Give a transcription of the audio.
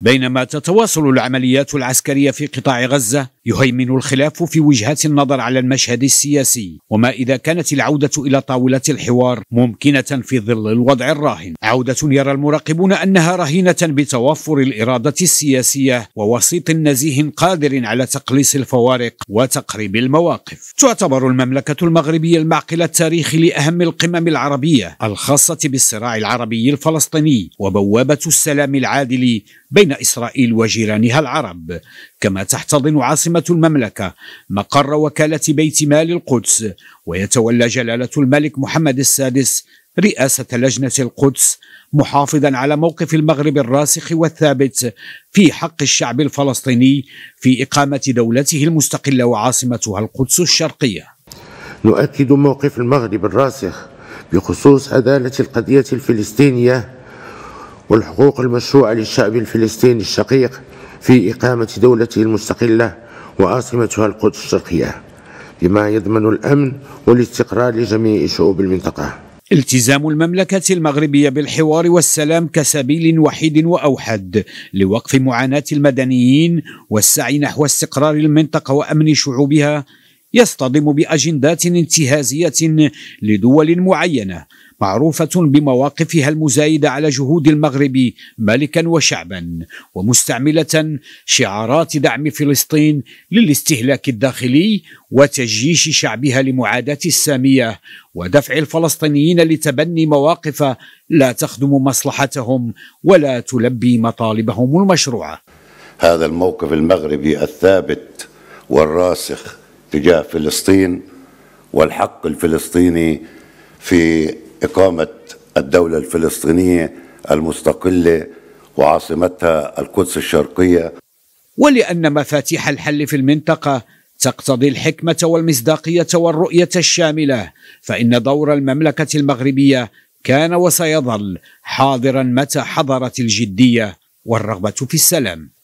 بينما تتواصل العمليات العسكرية في قطاع غزة يهيمن الخلاف في وجهات النظر على المشهد السياسي وما إذا كانت العودة إلى طاولة الحوار ممكنة في ظل الوضع الراهن عودة يرى المراقبون أنها رهينة بتوفر الإرادة السياسية ووسيط نزيه قادر على تقليص الفوارق وتقريب المواقف تعتبر المملكة المغربية المعقل التاريخي لأهم القمم العربية الخاصة بالصراع العربي الفلسطيني وبوابة السلام العادل بين إسرائيل وجيرانها العرب كما تحتضن عاصمة المملكة مقر وكالة بيت مال القدس ويتولى جلالة الملك محمد السادس رئاسة لجنة القدس محافظا على موقف المغرب الراسخ والثابت في حق الشعب الفلسطيني في إقامة دولته المستقلة وعاصمتها القدس الشرقية نؤكد موقف المغرب الراسخ بخصوص عدالة القضية الفلسطينية والحقوق المشروعة للشعب الفلسطيني الشقيق في إقامة دولته المستقلة وعاصمتها القدس الشرقية لما يضمن الأمن والاستقرار لجميع شعوب المنطقة التزام المملكة المغربية بالحوار والسلام كسبيل وحيد وأوحد لوقف معاناة المدنيين والسعي نحو استقرار المنطقة وأمن شعوبها يصطدم بأجندات انتهازية لدول معينة معروفة بمواقفها المزايدة على جهود المغرب ملكا وشعبا ومستعملة شعارات دعم فلسطين للاستهلاك الداخلي وتجييش شعبها لمعاداة السامية ودفع الفلسطينيين لتبني مواقف لا تخدم مصلحتهم ولا تلبي مطالبهم المشروعة هذا الموقف المغربي الثابت والراسخ تجاه فلسطين والحق الفلسطيني في إقامة الدولة الفلسطينية المستقلة وعاصمتها القدس الشرقية ولأن مفاتيح الحل في المنطقة تقتضي الحكمة والمصداقية والرؤية الشاملة فإن دور المملكة المغربية كان وسيظل حاضرا متى حضرت الجدية والرغبة في السلام